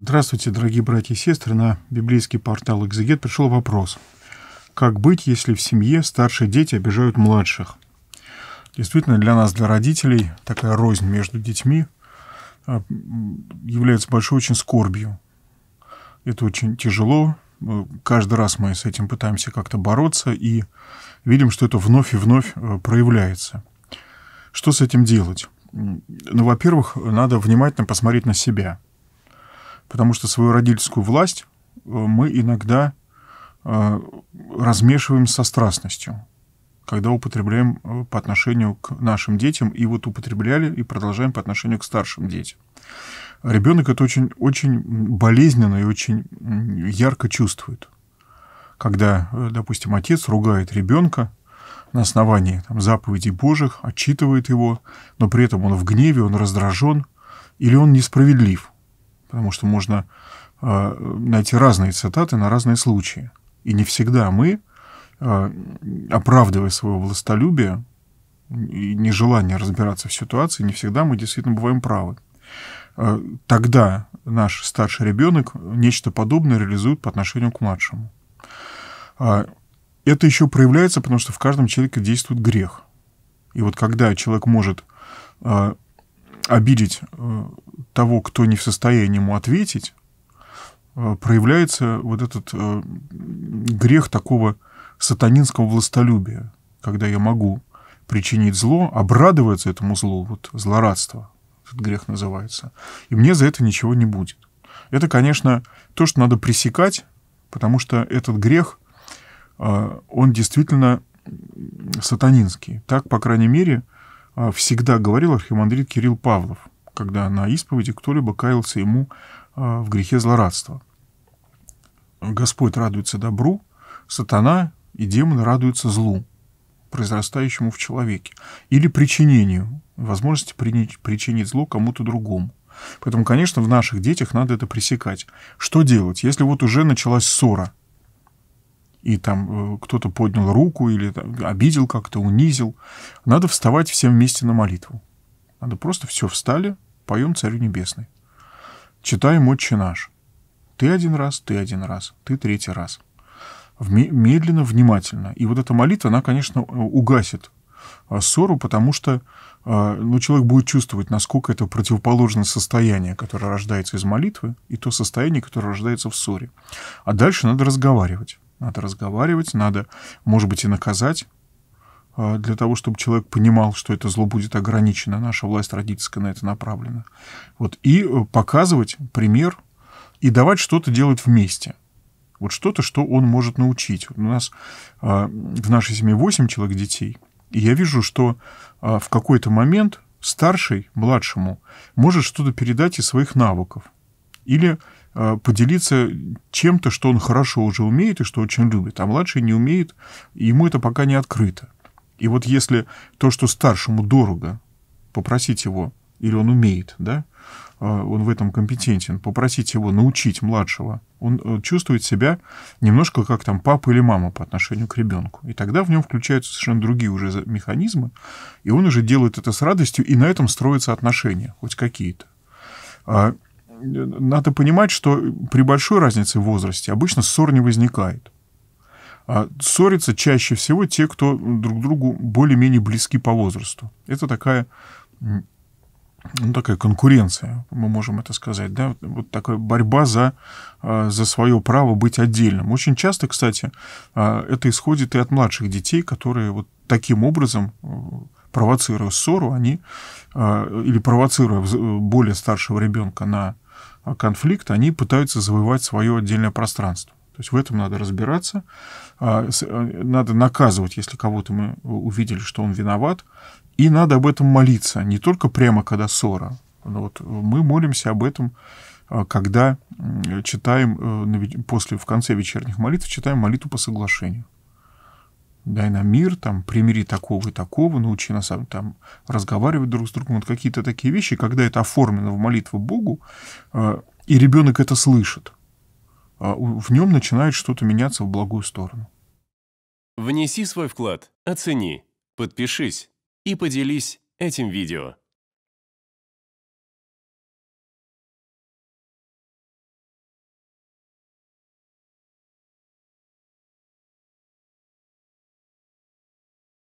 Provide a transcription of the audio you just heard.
Здравствуйте, дорогие братья и сестры. На библейский портал «Экзегет» пришел вопрос. Как быть, если в семье старшие дети обижают младших? Действительно, для нас, для родителей, такая рознь между детьми а, является большой очень скорбью. Это очень тяжело. Каждый раз мы с этим пытаемся как-то бороться и видим, что это вновь и вновь а, проявляется. Что с этим делать? Ну, во-первых, надо внимательно посмотреть на себя – потому что свою родительскую власть э, мы иногда э, размешиваем со страстностью, когда употребляем э, по отношению к нашим детям, и вот употребляли и продолжаем по отношению к старшим детям. Ребенок это очень, очень болезненно и очень ярко чувствует. Когда, допустим, отец ругает ребенка на основании там, заповедей Божьих, отчитывает его, но при этом он в гневе, он раздражен или он несправедлив – потому что можно э, найти разные цитаты на разные случаи. И не всегда мы, э, оправдывая свое властолюбие и нежелание разбираться в ситуации, не всегда мы действительно бываем правы. Э, тогда наш старший ребенок нечто подобное реализует по отношению к младшему. Это еще проявляется, потому что в каждом человеке действует грех. И вот когда человек может обидеть э, того, кто не в состоянии ему ответить, э, проявляется вот этот э, грех такого сатанинского властолюбия, когда я могу причинить зло, обрадоваться этому злу, вот злорадство, этот грех называется, и мне за это ничего не будет. Это, конечно, то, что надо пресекать, потому что этот грех, он действительно сатанинский. Так, по крайней мере, а, всегда говорил архимандрит Кирилл Павлов, когда на исповеди кто-либо каялся ему а, в грехе злорадства. Господь радуется добру, сатана и демоны радуются злу, произрастающему в человеке, или причинению, возможности причинить зло кому-то другому. Поэтому, конечно, в наших детях надо это пресекать. Что делать, если вот уже началась ссора – и там э, кто-то поднял руку или там, обидел как-то, унизил. Надо вставать всем вместе на молитву. Надо просто все встали, поем Царю Небесный. Читаем «Отче наш». Ты один раз, ты один раз, ты третий раз. Медленно, внимательно. И вот эта молитва, она, конечно, угасит а, ссору, потому что а, ну, человек будет чувствовать, насколько это противоположное состояние, которое рождается из молитвы, и то состояние, которое рождается в ссоре. А дальше надо разговаривать. Надо разговаривать, надо, может быть, и наказать а, для того, чтобы человек понимал, что это зло будет ограничено. Наша власть родительская на это направлена. Вот. И э, показывать пример и давать что-то делать вместе. Вот что-то, что он может научить. У нас а, в нашей семье 8 человек детей. И я вижу, что а, в какой-то момент старший младшему может что-то передать из своих навыков. Или Э, поделиться чем-то, что он хорошо уже умеет и что очень любит, а младший не умеет, и ему это пока не открыто. И вот если то, что старшему дорого, попросить его, или он умеет, да, э, он в этом компетентен, попросить его научить младшего, он э, чувствует себя немножко как там папа или мама по отношению к ребенку. И тогда в нем включаются совершенно другие уже механизмы, и он уже делает это с радостью, и на этом строятся отношения, хоть какие-то. А надо понимать, что при большой разнице в возрасте обычно ссор не возникает. А ссорятся чаще всего те, кто друг другу более-менее близки по возрасту. Это такая, ну, такая конкуренция, мы можем это сказать, да, вот такая борьба за, а, за свое право быть отдельным. Очень часто, кстати, а, это исходит и от младших детей, которые вот таким образом э, провоцируя ссору, они а, или провоцируя более старшего ребенка на а, конфликт, они пытаются завоевать свое отдельное пространство. То есть в этом надо разбираться, а, э, надо наказывать, если кого-то мы увидели, что он виноват, и надо об этом молиться, не только прямо, когда ссора. Но вот мы молимся об этом, а, когда читаем, э, после, в конце вечерних молитв читаем молитву по соглашению дай нам мир, там, примири такого и такого, научи нас а, там, разговаривать друг с другом. Вот какие-то такие вещи, когда это оформлено в молитву Богу, а, и ребенок это слышит, а в нем начинает что-то меняться в благую сторону. Внеси свой вклад, оцени, подпишись и поделись этим видео.